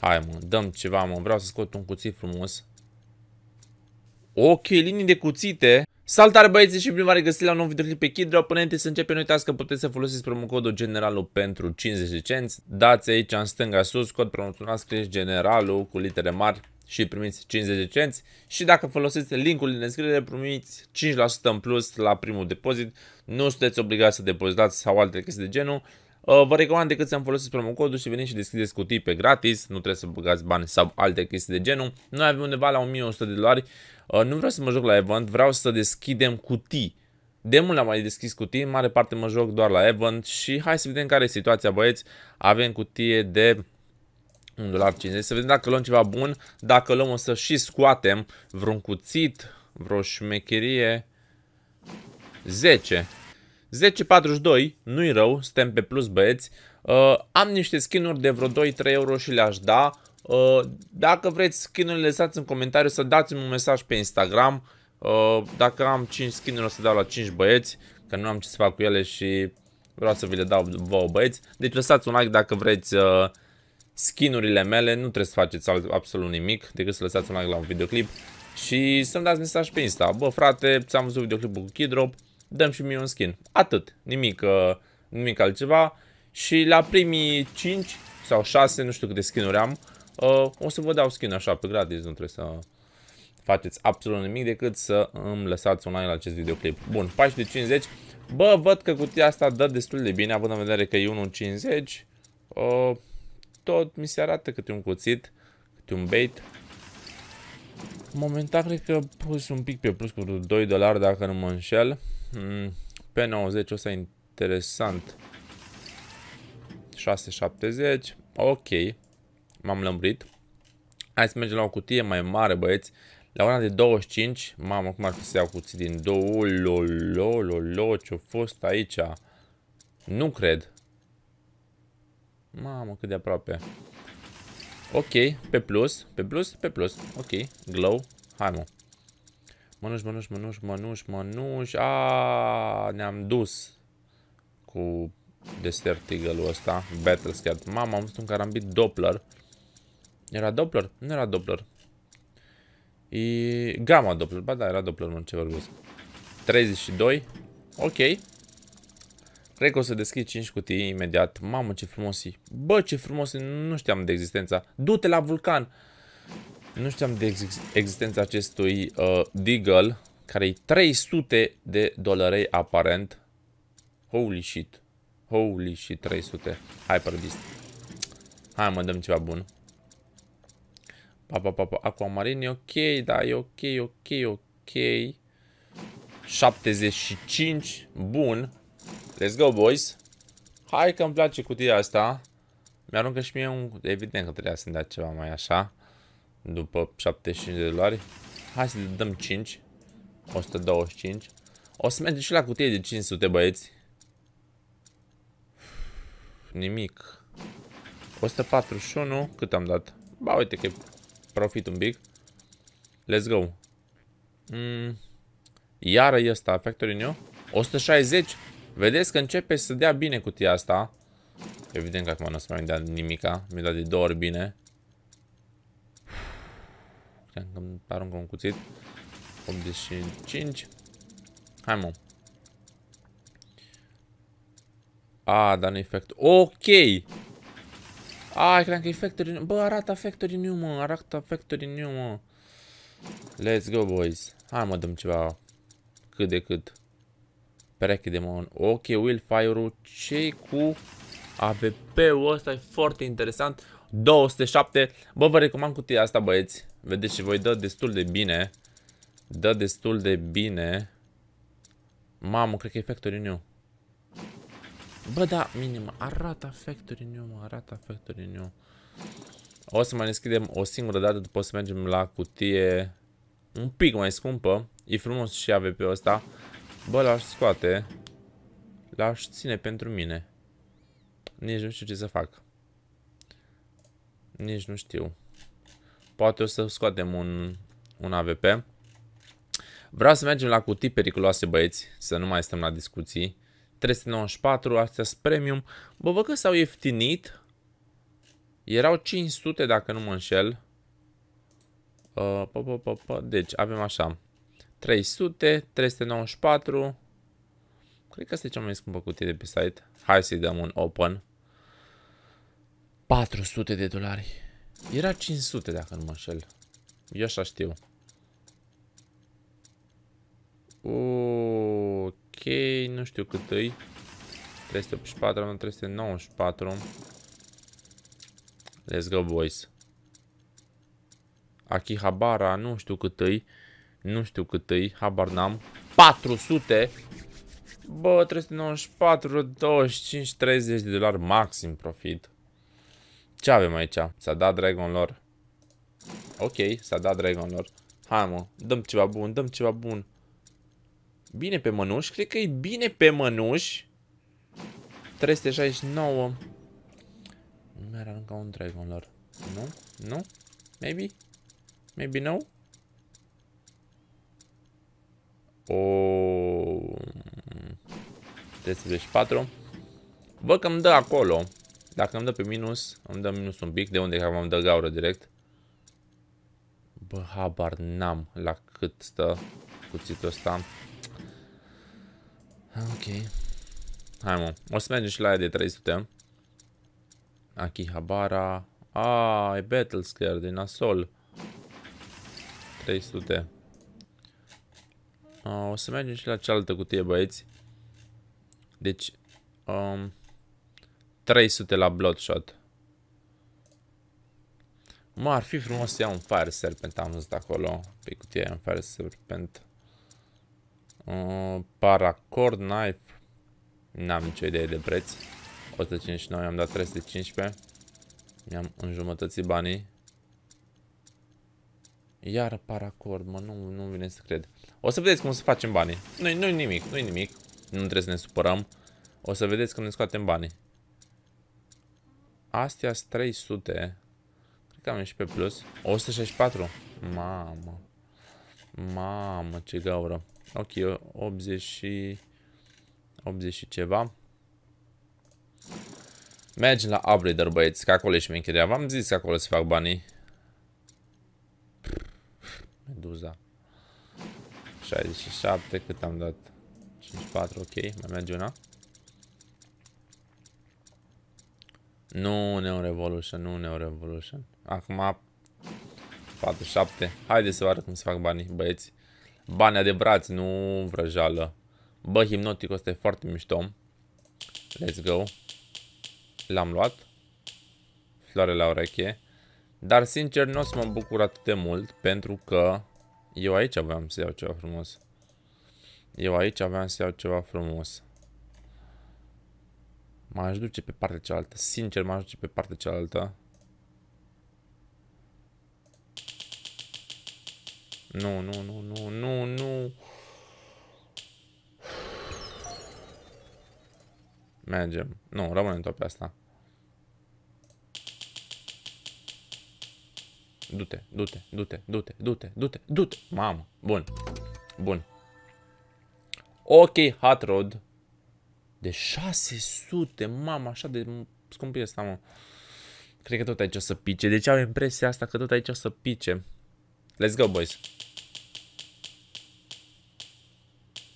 Hai mă, dăm ceva mă, vreau să scot un cuțit frumos. Ok, linii de cuțite. Salutare băieți și prima v regăsit la un nou videoclip pe Kidrop. Înainte să începem, nu uitați că puteți să folosiți promocodul generalul pentru 50 de cenți. Dați aici în stânga sus, cod promoțional scris generalul cu litere mari și primiți 50 de cenți și dacă folosiți linkul din descriere primiți 5% în plus la primul depozit. Nu sunteți obligați să depozitați sau alte chestii de genul. Uh, vă recomand decât să-mi folosiți promocodul și veniți și deschideți cutii pe gratis, nu trebuie să băgați bani sau alte chestii de genul. Noi avem undeva la 1100 de dolari, uh, nu vreau să mă joc la event, vreau să deschidem cutii. De mult am mai deschis cutii, în mare parte mă joc doar la event și hai să vedem care e situația băieți. Avem cutie de 1,50 să vedem dacă luăm ceva bun, dacă luăm o să și scoatem vreun cuțit, vreo șmecherie, 10. 10.42, nu-i rău, suntem pe plus băieți. Uh, am niște skinuri de vreo 2-3 euro și le-aș da. Uh, dacă vreți skinuri, lăsați în comentariu să dați-mi un mesaj pe Instagram. Uh, dacă am 5 skinuri, o să dau la 5 băieți, că nu am ce să fac cu ele și vreau să vi le dau vouă băieți. Deci lăsați un like dacă vreți uh, skinurile mele, nu trebuie să faceți absolut nimic, decât să lăsați un like la un videoclip și să-mi dați mesaj pe Insta. Bă frate, ți-am văzut videoclipul cu Kidrop, dăm și mie un skin. Atât, nimic, uh, nimic altceva. Și la primii 5 sau 6, nu știu câte skinuri am, uh, o să vă dau skin așa pe gratis, nu trebuie să faceți absolut nimic decât să îmi lăsați un like la acest videoclip. Bun, 4 de Bă, văd că cutia asta dă destul de bine, având în vedere că e 1.50. Uh, tot mi se arată câte un cuțit, câte un bait. Momentan cred că pus un pic pe plus cu 2 dolari dacă nu mă înșel. Mm, p 90 ăsta e interesant. 670. Ok. M-am lămbrit. Hai să mergem la o cutie mai mare, băieți. La una de 25. Mamă, cum ar fi să iau cuții din două. Lo, lo, lo, lo, ce-a fost aici? Nu cred. Mamă, cât de aproape. Ok, pe plus, pe plus, pe plus. Ok, glow. Hai, mă. Mănuși, mănuși, mănuși, mănuși, mănuși. Aaaa, ne-am dus cu Desert Eagle-ul ăsta, Battlescat. Mama, am văzut un carambit Doppler. Era Doppler? Nu era Doppler. E... Gamma Doppler. Ba da, era Doppler, mă, ce vorbesc. 32. Ok. Cred că o să deschid 5 cutii imediat. Mamă, ce frumos e. Bă, ce frumos e. Nu știam de existența. Du-te la vulcan. Nu știam de ex existența acestui uh, Deagle, care e 300 de dolari aparent. Holy shit. Holy shit, 300. Hyper Beast. Hai mă, dăm ceva bun. Pa, pa, pa, pa. Aquamarine e ok, da, e ok, ok, ok. 75. Bun. Let's go, boys. Hai că mi place cutia asta. Mi-aruncă și mie un... Evident că trebuia să-mi dea ceva mai așa. După 75 de dolari. Hai să dăm 5. 125. O să mergem și la cutie de 500, băieți. Nimic. 141. Cât am dat? Ba, uite că profit un pic. Let's go. Mm. Iară e ăsta, Factory New. 160. Vedeți că începe să dea bine cutia asta. Evident că acum nu o să mai dea nimica. Mi-a dat de două ori bine. Știam că îmi aruncă un cuțit. 85. Hai mă. A, dar nu efect. Ok! A, cred că efectul factory new. Bă, arată factory new, mă. Arată factory new, mă. Let's go, boys. Hai mă, dăm ceva. Cât de cât. Pereche de mon. Ok, fire ul ce cu AVP-ul ăsta? E foarte interesant. 207. Bă, vă recomand cutia asta, băieți. Vedeți și voi, dă destul de bine. Dă destul de bine. Mamă, cred că e Factory New. Bă, da, minim. Arată Factory New, mă, arată Factory New. O să mai deschidem o singură dată după o să mergem la cutie un pic mai scumpă. E frumos și avp pe ăsta. Bă, l-aș scoate. L-aș ține pentru mine. Nici nu știu ce să fac. Nici nu știu. Poate o să scoatem un, un AVP. Vreau să mergem la cutii periculoase, băieți, să nu mai stăm la discuții. 394, astea sunt premium. Bă, văd că s-au ieftinit. Erau 500, dacă nu mă înșel. Uh, pa, pa, pa, pa. Deci, avem așa. 300, 394. Cred că asta e cea mai scumpă cutie de pe site. Hai să-i dăm un open. 400 de dolari. Era 500 dacă nu mă înșel. Eu așa știu. Ok, nu știu cât e. 384, nu 394. Let's go, boys. Akihabara, nu știu cât e. Nu știu cât e, habar n-am. 400! Bă, 394, 25, 30 de dolari maxim profit. Ce avem aici? S-a dat Dragon lor. Ok, s-a dat Dragon lor. Hai mă, dăm ceva bun, dăm ceva bun. Bine pe mănuși, cred că e bine pe mănuși. 369. Nu mi-ar arunca un Dragon lor. Nu? Nu? Maybe? Maybe no? O... 34. Văd că îmi dă acolo. Dacă îmi dă pe minus, îmi dă minus un pic. De unde? Că am dă gaură direct. Bă, habar n-am la cât stă cuțitul ăsta. Ok. Hai mă, o să mergem și la aia de 300. Akihabara. Ah, e Battle Scare din Asol. 300. Uh, ah, o să mergem și la cealaltă cutie, băieți. Deci, um, 300 la Bloodshot. Mă, ar fi frumos să iau un Fire Serpent, am văzut acolo. Pe cutia un Fire Serpent. Uh, paracord Knife. N-am nicio idee de preț. 159, am dat 315. Mi-am înjumătățit banii. Iar paracord, mă, nu, nu vine să cred. O să vedeți cum să facem banii. Nu-i nu nimic, nu-i nimic. Nu trebuie să ne supărăm. O să vedeți când ne scoatem banii. Astea sunt 300. Cred că am ieșit pe plus. 164. Mamă. Mamă, ce gaură. Ok, 80 și... 80 și ceva. Mergem la upgrader, băieți, că acolo ești mincherea. V-am zis că acolo se fac banii. Meduza. 67, cât am dat? 54, ok, mai merge una. Nu Neo Revolution, nu Neo Revolution. Acum 47. Haideți să vă arăt cum se fac banii, băieți. Bani adevărați, nu vrăjală. Bă, hipnotic ăsta e foarte mișto. Let's go. L-am luat. Floare la ureche. Dar sincer nu o să mă bucur atât de mult pentru că eu aici aveam să iau ceva frumos. Eu aici aveam să iau ceva frumos. M-aș duce pe partea cealaltă. Sincer, m-aș duce pe partea cealaltă. Nu, nu, nu, nu, nu, nu. Mergem. Nu, rămânem tot pe asta. Du-te, du-te, du-te, du-te, du-te, du-te, du-te. Mamă, bun. Bun. Ok, hot rod. De 600, mamă, așa de scump e asta, mă. Cred că tot aici o să pice. Deci am impresia asta că tot aici o să pice. Let's go, boys.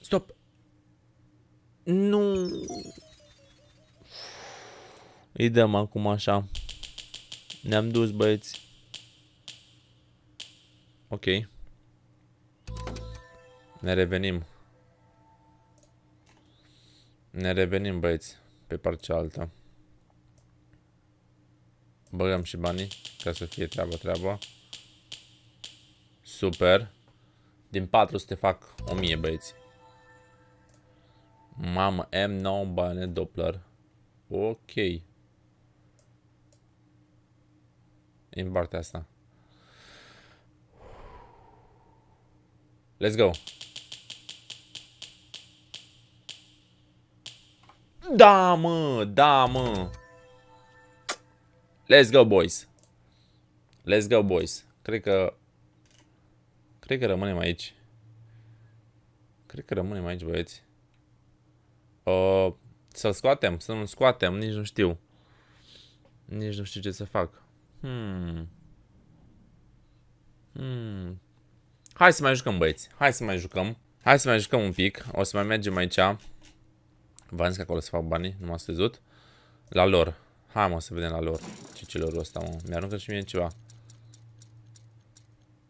Stop. Nu. Îi dăm acum așa. Ne-am dus, băieți. Ok. Ne revenim. Ne revenim, băieți, pe partea alta. Băgăm și banii ca să fie treaba treaba. Super. Din 400 fac 1000 băieți. Mamă, M9 bane Doppler. Ok. În partea asta. Let's go. Da, mă, da, mă. Let's go, boys. Let's go, boys. Cred că... Cred că rămânem aici. Cred că rămânem aici, băieți. Uh, să-l scoatem? Să nu-l scoatem? Nici nu știu. Nici nu știu ce să fac. Hmm. Hmm. Hai să mai jucăm, băieți. Hai să mai jucăm. Hai să mai jucăm un pic. O să mai mergem aici. V-am zis că acolo se fac banii, nu m-am sezut. La lor. Hai mă să vedem la lor. Ce lor, ăsta mă. Mi-aruncă și mie ceva.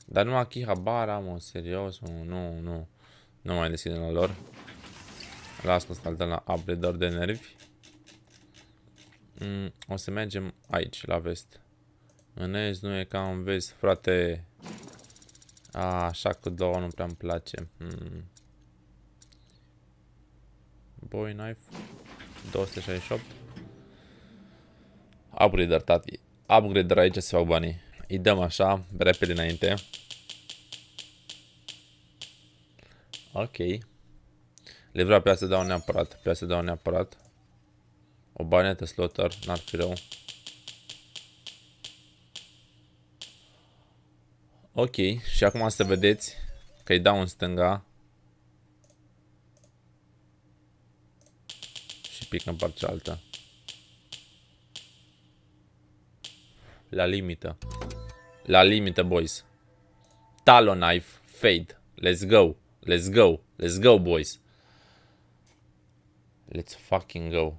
Dar numai chi habar mă, serios, mă, nu, nu. Nu mai deschidem la lor. Las că să la upgrade de nervi. Mm, o să mergem aici, la vest. În est nu e ca în vest, frate. A, așa cu două nu prea-mi place. Mm. Bowie knife. 268. Upgrader, tati. Upgrader aici se fac banii. Îi dăm așa, repede înainte. Ok. vreau pe să dau neapărat. Pe să dau neapărat. O banetă slotter, n-ar fi rău. Ok, și acum să vedeți că îi dau în stânga pic în partea alta. La limită. La limită, boys. Talon knife, fade. Let's go. Let's go. Let's go, boys. Let's fucking go.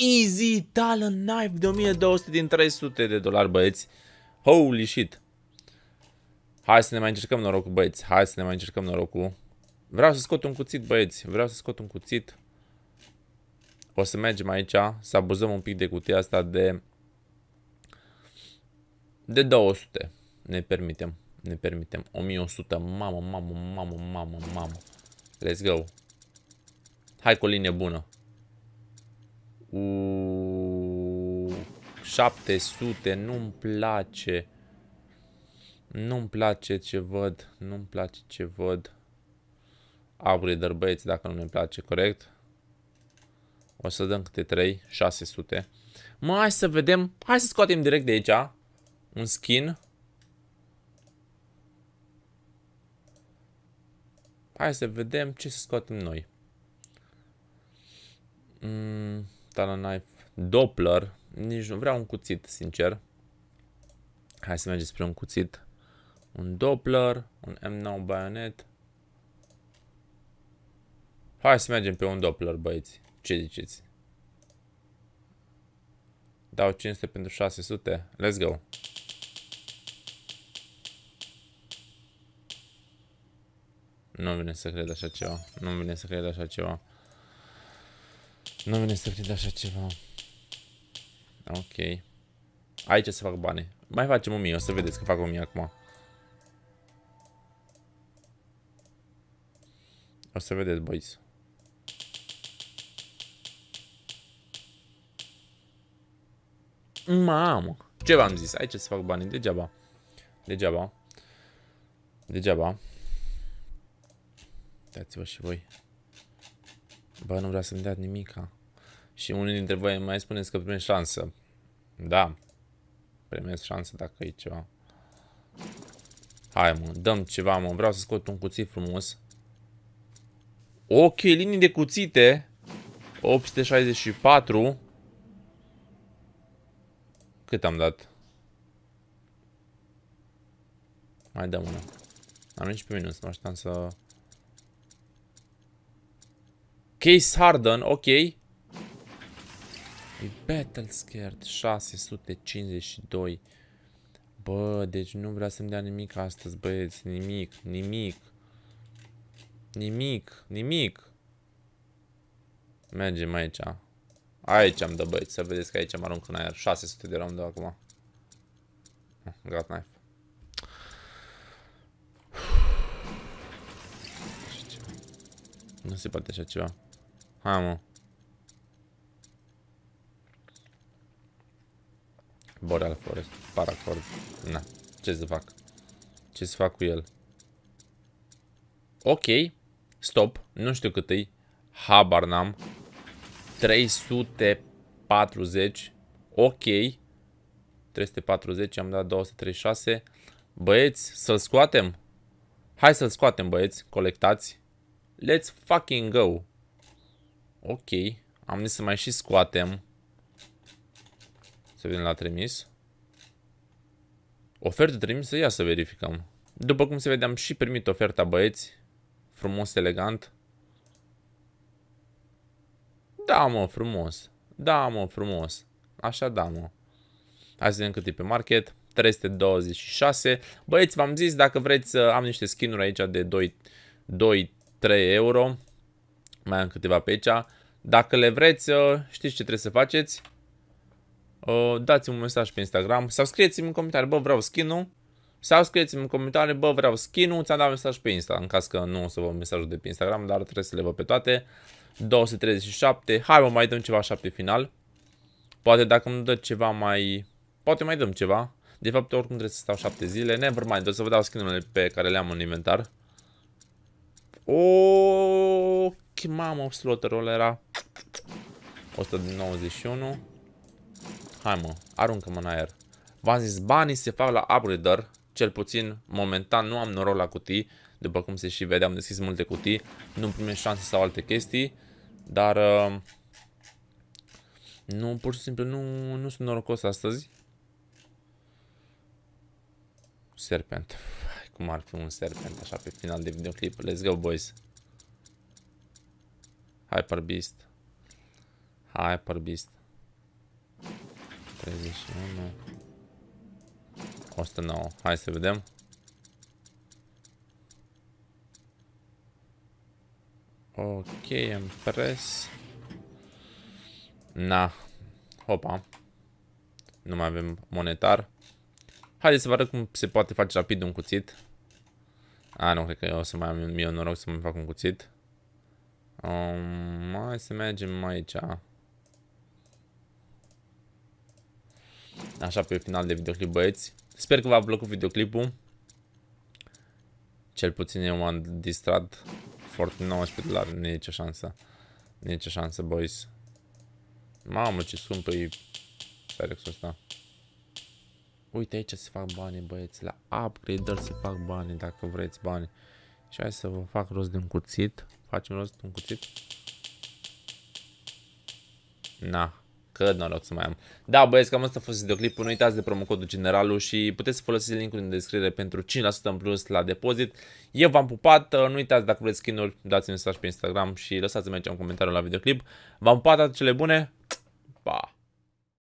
Easy Talon Knife de 1200 din 300 de dolari, băieți. Holy shit. Hai să ne mai încercăm norocul, băieți. Hai să ne mai încercăm norocul. Vreau să scot un cuțit, băieți. Vreau să scot un cuțit. O să mergem aici, să abuzăm un pic de cutia asta de... De 200. Ne permitem. Ne permitem. 1100. Mamă, mamă, mamă, mamă, mamă. Let's go. Hai cu o linie bună. U... 700. Nu-mi place. Nu-mi place ce văd. Nu-mi place ce văd. Upgrader, băieți, dacă nu ne place corect. O să dăm câte 3, 600. Mă, hai să vedem. Hai să scoatem direct de aici un skin. Hai să vedem ce să scoatem noi. Mm, Knife. Doppler. Nici nu vreau un cuțit, sincer. Hai să mergem spre un cuțit. Un Doppler, un M9 bayonet. Hai să mergem pe un Doppler, băieți. Ce ziceți? Dau 500 pentru 600. Let's go. Nu vine să cred așa ceva. Nu vine să cred așa ceva. Nu vine să cred așa ceva. Ok. Aici se fac bani. Mai facem 1000, o să vedeți că fac 1000 acum. O să vedeți, băieți. Mamă. Ce v-am zis? Aici se fac banii. Degeaba. Degeaba. Degeaba. Dați-vă și voi. Bă, nu vrea să-mi dea nimica. Și unii dintre voi mai spuneți că primești șansă. Da. Primești șansă dacă e ceva. Hai, mă. Dăm ceva, mă. Vreau să scot un cuțit frumos. Ok, linii de cuțite. 864. Cât am dat? Mai dăm una. Am nici pe minus, nu așteptam să... Case Harden, ok. E battle scared, 652. Bă, deci nu vrea să-mi dea nimic astăzi, băieți. Nimic, nimic. Nimic, nimic. Mergem aici. Aici am dă băieți, să vedeți că aici am arunc în aer. 600 de round acum. Hm, got knife. Nu se poate așa ceva. Hai mă. Boreal Forest, Paracord. Na, ce să fac? Ce să fac cu el? Ok, stop, nu știu cât e, habar n-am. 340, ok, 340, am dat 236, băieți, să-l scoatem, hai să-l scoatem băieți, colectați, let's fucking go, ok, am zis să mai și scoatem, să vedem la trimis, ofertă trimisă, ia să verificăm, după cum se vedeam și primit oferta băieți, frumos, elegant, da, mă, frumos. Da, mă, frumos. Așa da, mă. Hai să vedem cât e pe market. 326. Băieți, v-am zis, dacă vreți, uh, am niște skinuri aici de 2-3 euro. Mai am câteva pe aici. Dacă le vreți, uh, știți ce trebuie să faceți. Uh, dați-mi un mesaj pe Instagram sau scrieți-mi în comentarii, bă, vreau skin-ul. Sau scrieți-mi în comentarii, bă, vreau skin-ul, ți-am dat mesaj pe Insta, în caz că nu o să vă mesajul de pe Instagram, dar trebuie să le văd pe toate. 237. Hai mă, mai dăm ceva 7 final. Poate dacă îmi dă ceva mai... Poate mai dăm ceva. De fapt, oricum trebuie să stau 7 zile. Nevermind, o să vă dau skinul pe care le am în inventar. O, mamă, ăla era 191. Hai mă, aruncă-mă în aer. V-am zis, banii se fac la upgrader, cel puțin momentan nu am noroc la cutii, după cum se și vede, am deschis multe cutii, nu primești șanse sau alte chestii. Dar uh, nu, pur și simplu, nu, nu sunt norocos astăzi. Serpent. Cum ar fi un serpent așa pe final de videoclip. Let's go, boys. Hyper Beast. Hyper Beast. 31. 109. Hai să vedem. Ok, am pres. Na. Hopa. Nu mai avem monetar. Haideți să vă arăt cum se poate face rapid un cuțit. A, nu cred că eu o să mai am eu noroc să mai fac un cuțit. Um, hai să mergem aici. Așa pe final de videoclip, băieți. Sper că v-a plăcut videoclipul. Cel puțin eu m-am distrat Fort 19 dolari, nicio șansă. nicio șansă, boys. Mamă, ce sunt pe ferex ăsta. Uite aici se fac bani, băieți. La upgrader se fac bani, dacă vreți bani. Și hai să vă fac rost de un cuțit. Facem rost de un cuțit. Na, Că noroc să mai am. Da, băieți, cam asta a fost videoclipul. Nu uitați de promocodul generalul și puteți să folosiți linkul în descriere pentru 5% în plus la depozit. Eu v-am pupat. Nu uitați dacă vreți skin-uri, dați-mi mesaj pe Instagram și lăsați-mi aici un comentariu la videoclip. V-am pupat, toate cele bune.